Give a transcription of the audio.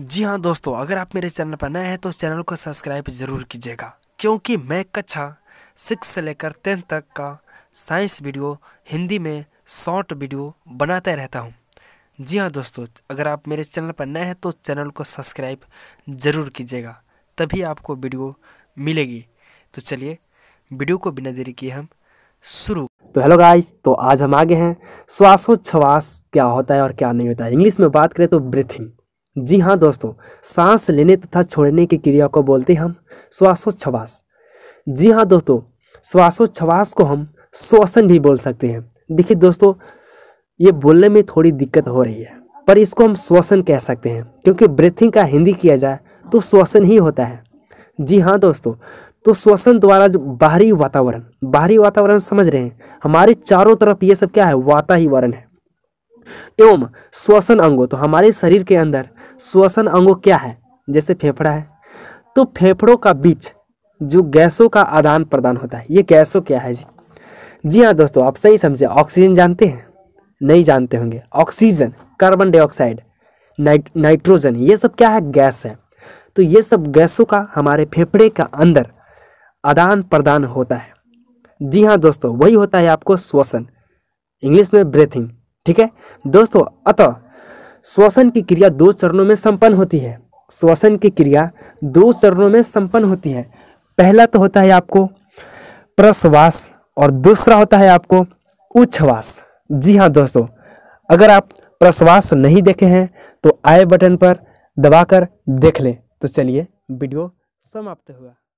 जी हाँ दोस्तों अगर आप मेरे चैनल पर नए हैं तो चैनल को सब्सक्राइब ज़रूर कीजिएगा क्योंकि मैं कक्षा सिक्स से लेकर टेंथ तक का साइंस वीडियो हिंदी में शॉर्ट वीडियो बनाते रहता हूँ जी हाँ दोस्तों अगर आप मेरे चैनल पर नए हैं तो चैनल को सब्सक्राइब ज़रूर कीजिएगा तभी आपको वीडियो मिलेगी तो चलिए वीडियो को बिना देरी किए हम शुरू तो हेलो गाइस तो आज हम आगे हैं श्वासोच्छ्वास क्या होता है और क्या नहीं होता है इंग्लिश में बात करें तो ब्रीथिंग जी हाँ दोस्तों सांस लेने तथा छोड़ने की क्रिया को बोलते हैं हम श्वासोच्छ्वास जी हाँ दोस्तों श्वासोच्छ्वास को हम श्वसन भी बोल सकते हैं देखिए दोस्तों ये बोलने में थोड़ी दिक्कत हो रही है पर इसको हम श्वसन कह सकते हैं क्योंकि ब्रीथिंग का हिंदी किया जाए तो श्वसन ही होता है जी हाँ दोस्तों तो श्वसन द्वारा जो बाहरी वातावरण बाहरी वातावरण समझ रहे हैं हमारे चारों तरफ ये सब क्या है वातावरण है एवं श्वसन अंगों तो हमारे शरीर के अंदर श्वसन अंगों क्या है जैसे फेफड़ा है तो फेफड़ों का बीच जो गैसों का आदान प्रदान होता है ये गैसों क्या है जी जी हाँ दोस्तों आप सही समझे ऑक्सीजन जानते हैं नहीं जानते होंगे oxygen carbon dioxide night nitrogen ये सब क्या है गैस है तो ये सब गैसों का हमारे फेफड़े का अंदर आदान प्रदान होता है जी हाँ दोस्तों वही होता है आपको श्वसन इंग्लिश में ब्रेथिंग ठीक है दोस्तों अतः श्वसन की क्रिया दो चरणों में संपन्न होती है श्वसन की क्रिया दो चरणों में संपन्न होती है पहला तो होता है आपको प्रश्वास और दूसरा होता है आपको उच्छ्वास जी हाँ दोस्तों अगर आप प्रश्वास नहीं देखे हैं तो आय बटन पर दबाकर देख लें तो चलिए वीडियो समाप्त हुआ